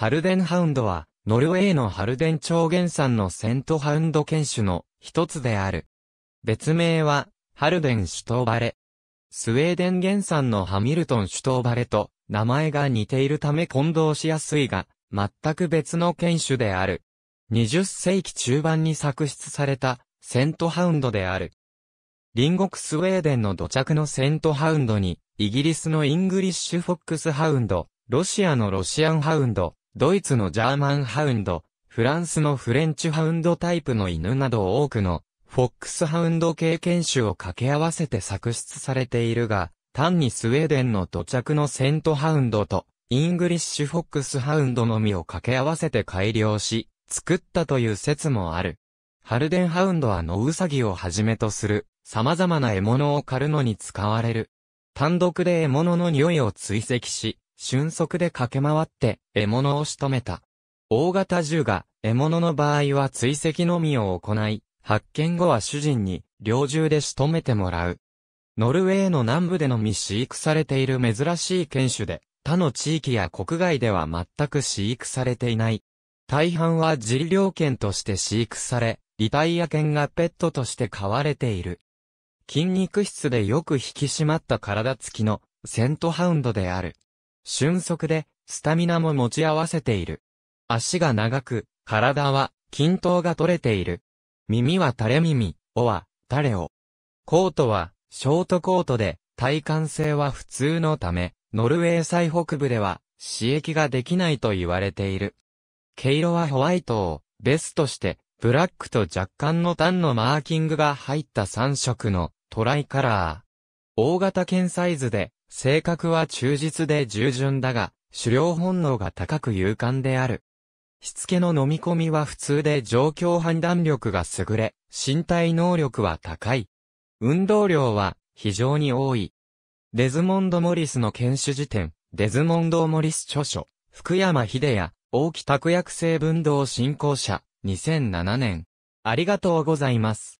ハルデンハウンドは、ノルウェーのハルデン超原産のセントハウンド犬種の一つである。別名は、ハルデンシュトーバレ。スウェーデン原産のハミルトンシュトーバレと名前が似ているため混同しやすいが、全く別の犬種である。20世紀中盤に作出されたセントハウンドである。隣国スウェーデンの土着のセントハウンドに、イギリスのイングリッシュフォックスハウンド、ロシアのロシアンハウンド、ドイツのジャーマンハウンド、フランスのフレンチハウンドタイプの犬など多くの、フォックスハウンド系犬種を掛け合わせて作出されているが、単にスウェーデンの土着のセントハウンドと、イングリッシュフォックスハウンドのみを掛け合わせて改良し、作ったという説もある。ハルデンハウンドは野ウサギをはじめとする、様々な獲物を狩るのに使われる。単独で獲物の匂いを追跡し、瞬足で駆け回って、獲物を仕留めた。大型銃が、獲物の場合は追跡のみを行い、発見後は主人に、猟銃で仕留めてもらう。ノルウェーの南部でのみ飼育されている珍しい犬種で、他の地域や国外では全く飼育されていない。大半は自猟犬として飼育され、リタイア犬がペットとして飼われている。筋肉質でよく引き締まった体つきのセントハウンドである。俊足で、スタミナも持ち合わせている。足が長く、体は、均等が取れている。耳は垂れ耳、おは、垂れお。コートは、ショートコートで、体感性は普通のため、ノルウェー最北部では、刺激ができないと言われている。毛色はホワイトを、ベストして、ブラックと若干のタンのマーキングが入った3色のトライカラー。大型犬サイズで性格は忠実で従順だが、狩猟本能が高く勇敢である。しつけの飲み込みは普通で状況判断力が優れ、身体能力は高い。運動量は非常に多い。デズモンド・モリスの研修辞典、デズモンド・モリス著書、福山秀也、大木拓薬成分動振興者、2007年。ありがとうございます。